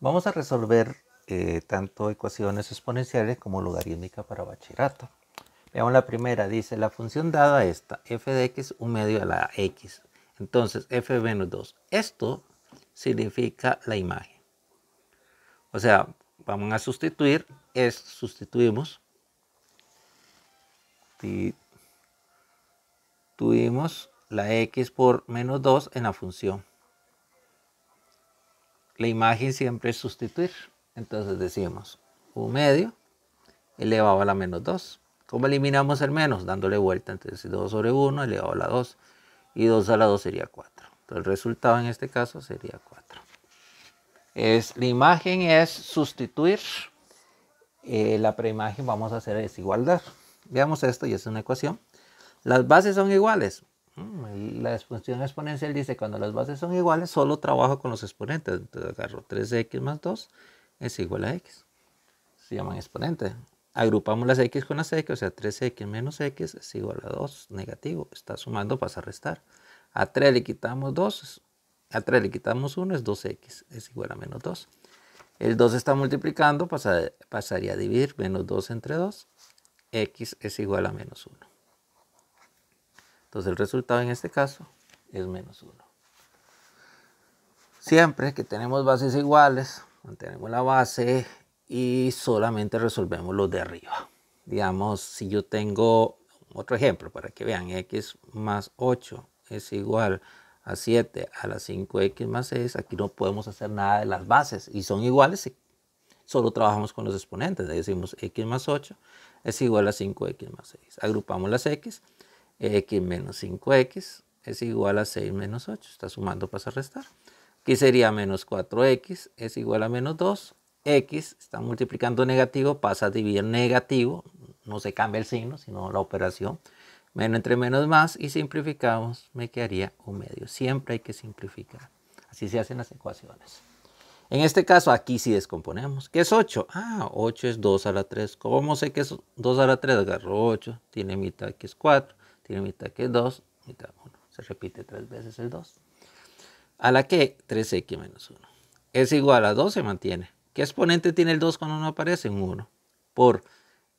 Vamos a resolver eh, tanto ecuaciones exponenciales como logarítmica para bachillerato. Veamos la primera, dice la función dada esta, f de x un medio a la x. Entonces f menos 2. Esto significa la imagen. O sea, vamos a sustituir, es sustituimos. Tuvimos la x por menos 2 en la función la imagen siempre es sustituir. Entonces decimos un medio elevado a la menos 2. ¿Cómo eliminamos el menos? Dándole vuelta. Entonces 2 sobre 1 elevado a la 2. Y 2 a la 2 sería 4. Entonces el resultado en este caso sería 4. Es, la imagen es sustituir. Eh, la preimagen vamos a hacer desigualdad. Veamos esto y es una ecuación. Las bases son iguales. Mm, La función exponencial dice cuando las bases son iguales, solo trabajo con los exponentes. Entonces agarro 3x más 2 es igual a x. Se llaman exponentes. Agrupamos las x con las x, o sea, 3x menos x es igual a 2, negativo. Está sumando, pasa a restar. A 3 le quitamos 2, a 3 le quitamos 1 es 2x, es igual a menos 2. El 2 está multiplicando, pasaría a dividir menos 2 entre 2. x es igual a menos 1. Entonces el resultado en este caso es menos 1. Siempre que tenemos bases iguales, mantenemos la base y solamente resolvemos los de arriba. Digamos, si yo tengo otro ejemplo para que vean, x más 8 es igual a 7 a la 5x más 6, aquí no podemos hacer nada de las bases y son iguales, solo trabajamos con los exponentes, decimos x más 8 es igual a 5x más 6. Agrupamos las x x menos 5x es igual a 6 menos 8. Está sumando para restar. Aquí sería menos 4x es igual a menos 2. x está multiplicando negativo, pasa a dividir negativo. No se cambia el signo, sino la operación. Menos entre menos más y simplificamos, me quedaría un medio. Siempre hay que simplificar. Así se hacen las ecuaciones. En este caso, aquí sí descomponemos. ¿Qué es 8? Ah, 8 es 2 a la 3. ¿Cómo sé que es 2 a la 3? Agarro 8, tiene mitad que es 4 tiene mitad que 2, mitad 1. Se repite tres veces el 2. A la que 3x menos 1 es igual a 2 se mantiene. ¿Qué exponente tiene el 2 cuando no aparece? Un 1. Por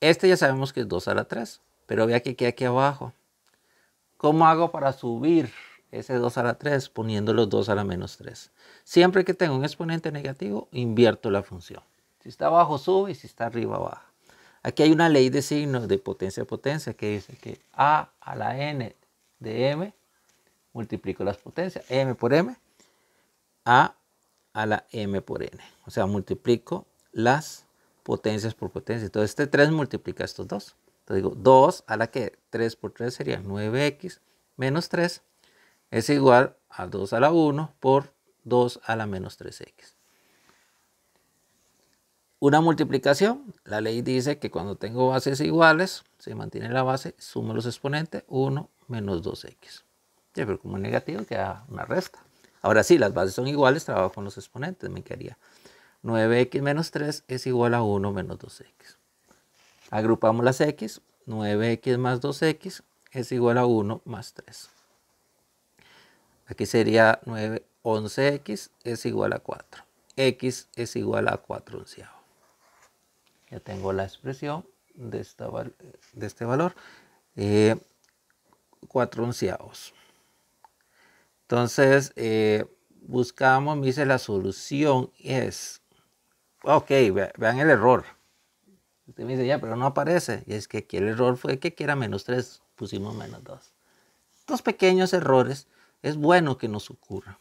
este ya sabemos que es 2 a la 3, pero vea que queda aquí abajo. ¿Cómo hago para subir ese 2 a la 3? Poniendo los 2 a la menos 3. Siempre que tengo un exponente negativo, invierto la función. Si está abajo, sube y si está arriba, baja. Aquí hay una ley de signos de potencia a potencia que dice que A a la N de M multiplico las potencias. M por M. A a la M por N. O sea, multiplico las potencias por potencia. Entonces este 3 multiplica estos dos. Entonces digo 2 a la que 3 por 3 sería 9X menos 3 es igual a 2 a la 1 por 2 a la menos 3X. Una multiplicación, la ley dice que cuando tengo bases iguales, se mantiene la base, sumo los exponentes, 1 menos 2x. pero como es negativo queda una resta. Ahora sí, las bases son iguales, trabajo con los exponentes, me quedaría 9x menos 3 es igual a 1 menos 2x. Agrupamos las x, 9x más 2x es igual a 1 más 3. Aquí sería 9, 11x es igual a 4. x es igual a 4 onceavos ya tengo la expresión de, esta, de este valor, 4 eh, onceados. Entonces, eh, buscamos, me dice la solución es, ok, vean el error. Usted me dice, ya, pero no aparece. Y es que aquí el error fue que era menos 3, pusimos menos 2. Dos pequeños errores es bueno que nos ocurra.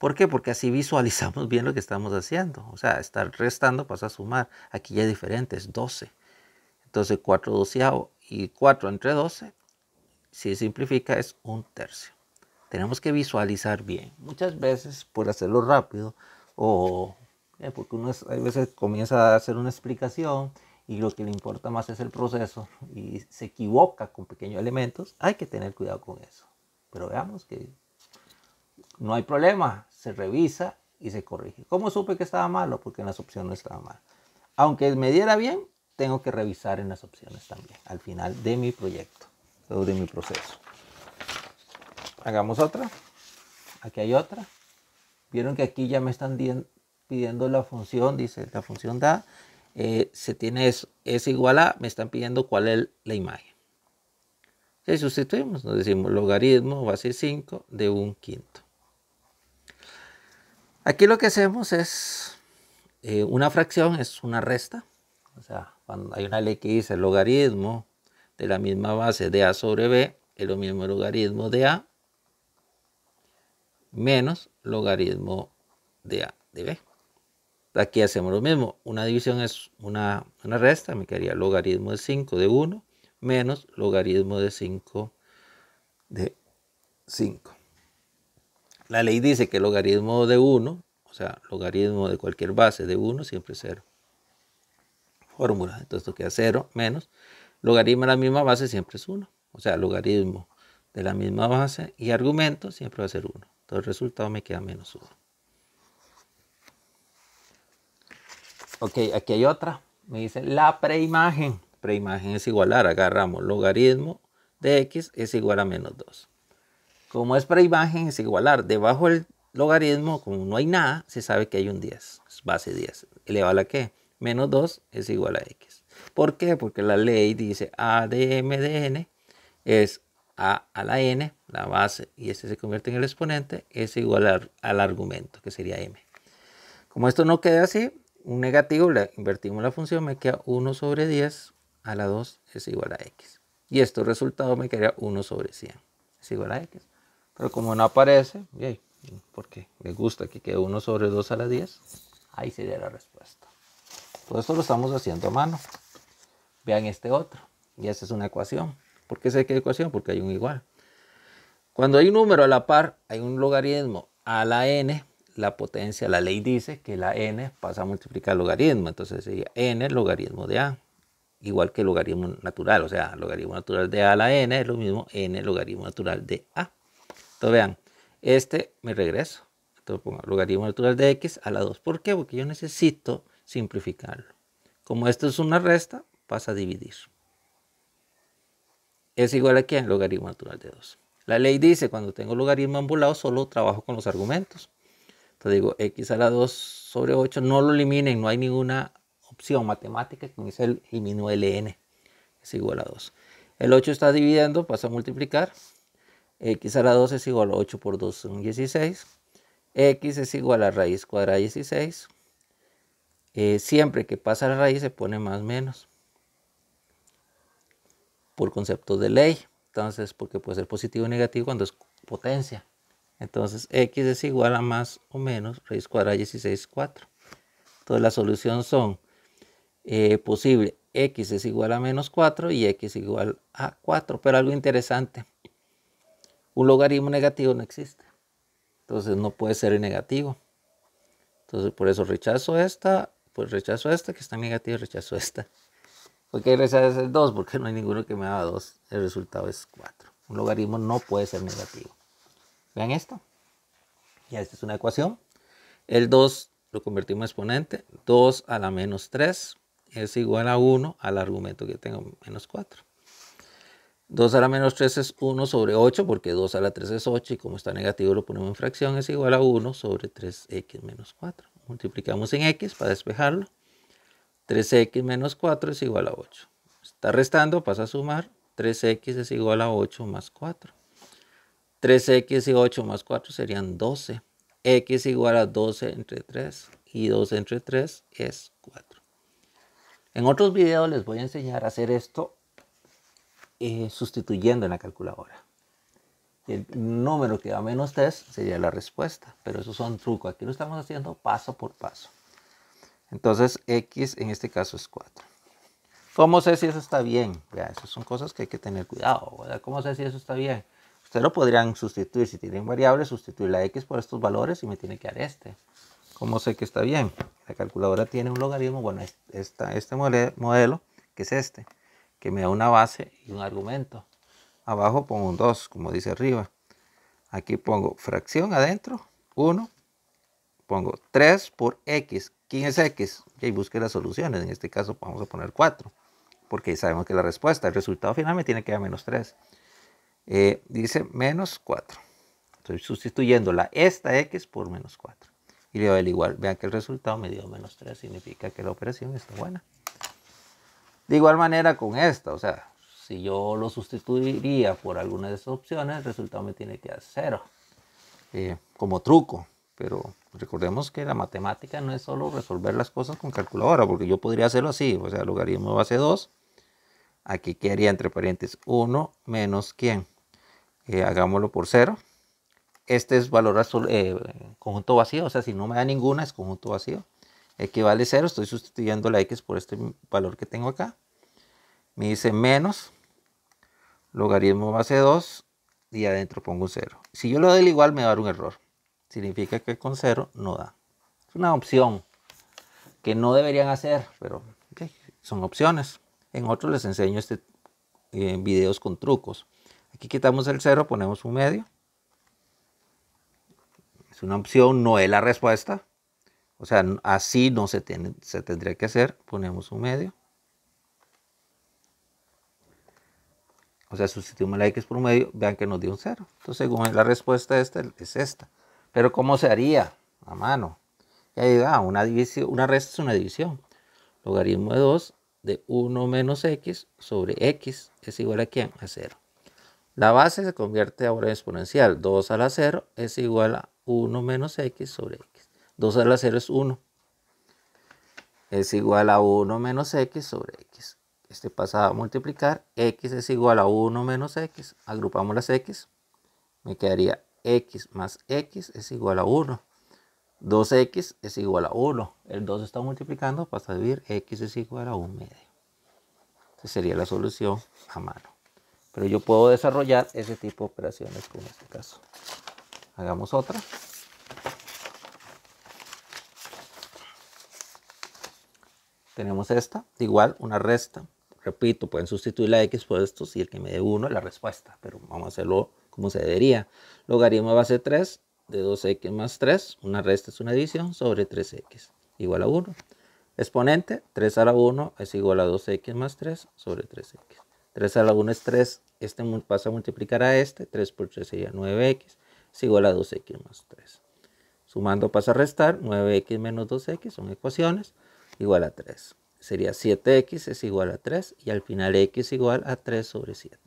¿Por qué? Porque así visualizamos bien lo que estamos haciendo. O sea, estar restando pasa a sumar. Aquí ya es diferente, es 12. Entonces 4 doceavo y 4 entre 12, si simplifica, es un tercio. Tenemos que visualizar bien. Muchas veces por hacerlo rápido o eh, porque uno a veces comienza a hacer una explicación y lo que le importa más es el proceso y se equivoca con pequeños elementos, hay que tener cuidado con eso. Pero veamos que no hay problema se revisa y se corrige. ¿Cómo supe que estaba malo? Porque en las opciones estaba mal. Aunque me diera bien, tengo que revisar en las opciones también, al final de mi proyecto, de mi proceso. Hagamos otra. Aquí hay otra. Vieron que aquí ya me están pidiendo la función, dice la función da, eh, se tiene es, igual a, me están pidiendo cuál es la imagen. Si sustituimos, nos decimos logaritmo base 5 de un quinto. Aquí lo que hacemos es eh, una fracción, es una resta. O sea, cuando hay una ley que dice el logaritmo de la misma base de A sobre B es lo mismo logaritmo de A menos logaritmo de A de B. Aquí hacemos lo mismo. Una división es una, una resta. Me quedaría logaritmo de 5 de 1 menos logaritmo de 5 de 5. La ley dice que el logaritmo de 1, o sea, logaritmo de cualquier base de 1 siempre es 0. Fórmula, entonces esto queda 0 menos logaritmo de la misma base siempre es 1. O sea, logaritmo de la misma base y argumento siempre va a ser 1. Entonces el resultado me queda menos 1. Ok, aquí hay otra. Me dice la preimagen. Preimagen es igualar. Agarramos logaritmo de x es igual a menos 2. Como es para imagen, es igualar. Debajo del logaritmo, como no hay nada, se sabe que hay un 10, es base 10. ¿Eleva a qué? Menos 2 es igual a x. ¿Por qué? Porque la ley dice a de m de n es a a la n, la base, y este se convierte en el exponente, es igual al, argumento, que sería m. Como esto no queda así, un negativo, le invertimos la función, me queda 1 sobre 10 a la 2 es igual a x. Y esto resultado me queda 1 sobre 100 es igual a x. Pero como no aparece, porque me gusta que quede 1 sobre 2 a la 10, ahí sería la respuesta. Todo esto lo estamos haciendo a mano. Vean este otro. Y esta es una ecuación. ¿Por qué sé que ecuación? Porque hay un igual. Cuando hay un número a la par, hay un logaritmo a la n, la potencia, la ley dice que la n pasa a multiplicar el logaritmo. Entonces sería n logaritmo de a, igual que logaritmo natural. O sea, logaritmo natural de a a la n es lo mismo n logaritmo natural de a. Entonces vean, este me regreso. Entonces pongo logaritmo natural de x a la 2. ¿Por qué? Porque yo necesito simplificarlo. Como esto es una resta, pasa a dividir. Es igual a qué Logaritmo natural de 2. La ley dice, cuando tengo logaritmo ambulado, solo trabajo con los argumentos. Entonces digo, x a la 2 sobre 8, no lo eliminen, no hay ninguna opción matemática que me el elimino ln. Es igual a 2. El 8 está dividiendo, pasa a multiplicar x a la 2 es igual a 8 por 2 son 16. x es igual a raíz cuadrada 16. Eh, siempre que pasa la raíz se pone más menos. Por concepto de ley. Entonces, porque puede ser positivo o negativo cuando es potencia. Entonces, x es igual a más o menos raíz cuadrada 16, 4. Entonces, la solución son eh, posible x es igual a menos 4 y x igual a 4. Pero algo interesante un logaritmo negativo no existe. Entonces no puede ser negativo. Entonces por eso rechazo esta, pues rechazo esta que está negativa y rechazo esta. Porque rechazo el 2 porque no hay ninguno que me haga 2. El resultado es 4. Un logaritmo no puede ser negativo. Vean esto. Ya esta es una ecuación. El 2 lo convertimos en exponente. 2 a la menos 3 es igual a 1 al argumento que tengo menos 4. 2 a la menos 3 es 1 sobre 8, porque 2 a la 3 es 8, y como está negativo lo ponemos en fracción, es igual a 1 sobre 3x menos 4. Multiplicamos en x para despejarlo. 3x menos 4 es igual a 8. Está restando, pasa a sumar. 3x es igual a 8 más 4. 3x y 8 más 4 serían 12. x igual a 12 entre 3 y 12 entre 3 es 4. En otros videos les voy a enseñar a hacer esto eh, sustituyendo en la calculadora. El número que da menos 3 sería la respuesta, pero eso son trucos. Aquí lo estamos haciendo paso por paso. Entonces, x en este caso es 4. ¿Cómo sé si eso está bien? Ya, esas son cosas que hay que tener cuidado. ¿Cómo sé si eso está bien? Ustedes lo podrían sustituir. Si tienen variables, sustituir la x por estos valores y me tiene que dar este. ¿Cómo sé que está bien? La calculadora tiene un logaritmo. Bueno, este modelo, que es este que me da una base y un argumento. Abajo pongo un 2, como dice arriba. Aquí pongo fracción adentro, 1. Pongo 3 por x. ¿Quién es x? Y ahí busque las soluciones. En este caso vamos a poner 4, porque sabemos que la respuesta, el resultado final me tiene que dar menos 3. Eh, dice menos 4. Estoy sustituyendo la esta x por menos 4. Y le doy el igual. Vean que el resultado me dio menos 3. Significa que la operación está buena. De igual manera con esta, o sea, si yo lo sustituiría por alguna de esas opciones, el resultado me tiene que dar cero, eh, como truco. Pero recordemos que la matemática no es solo resolver las cosas con calculadora, porque yo podría hacerlo así, o sea, logaritmo base 2, aquí quedaría entre paréntesis 1 menos quién, eh, hagámoslo por cero. Este es valor eh, conjunto vacío, o sea, si no me da ninguna es conjunto vacío. Equivale 0, estoy sustituyendo la x por este valor que tengo acá me dice menos logaritmo base 2 y adentro pongo un 0. Si yo lo doy igual me va a dar un error. Significa que con 0 no da. Es una opción que no deberían hacer, pero son opciones. En otros les enseño este en eh, videos con trucos. Aquí quitamos el 0, ponemos un medio. Es una opción, no es la respuesta. O sea, así no se, se tendría que hacer. Ponemos un medio. O sea, sustituimos la x por un medio, vean que nos dio un 0. Entonces, según la respuesta esta, es esta. Pero, ¿cómo se haría? A mano. una, división, una resta es una división. Logaritmo de 2 de 1 menos x sobre x es igual a quién? A 0. La base se convierte ahora en exponencial. 2 a la 0 es igual a 1 menos x sobre x. 2 a la 0 es 1. Es igual a 1 menos x sobre x este pasa a multiplicar, x es igual a 1 menos x, agrupamos las x, me quedaría x más x es igual a 1. 2x es igual a 1. El 2 está multiplicando, pasa a dividir x es igual a 1 medio. Esa sería la solución a mano. Pero yo puedo desarrollar ese tipo de operaciones como este caso. Hagamos otra. Tenemos esta, igual una resta repito, pueden sustituir la x por esto y el que me dé 1 es la respuesta, pero vamos a hacerlo como se debería. Logaritmo base 3 de 2x más 3, una resta es una división sobre 3x, igual a 1. Exponente, 3 a la 1 es igual a 2x más 3 sobre 3x. 3 a la 1 es 3, este pasa a multiplicar a este, 3 por 3 sería 9x, es igual a 2x más 3. Sumando pasa a restar, 9x menos 2x son ecuaciones, igual a 3 sería 7x es igual a 3 y al final x igual a 3 sobre 7.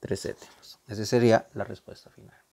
3 séptimos. Esa sería la respuesta final.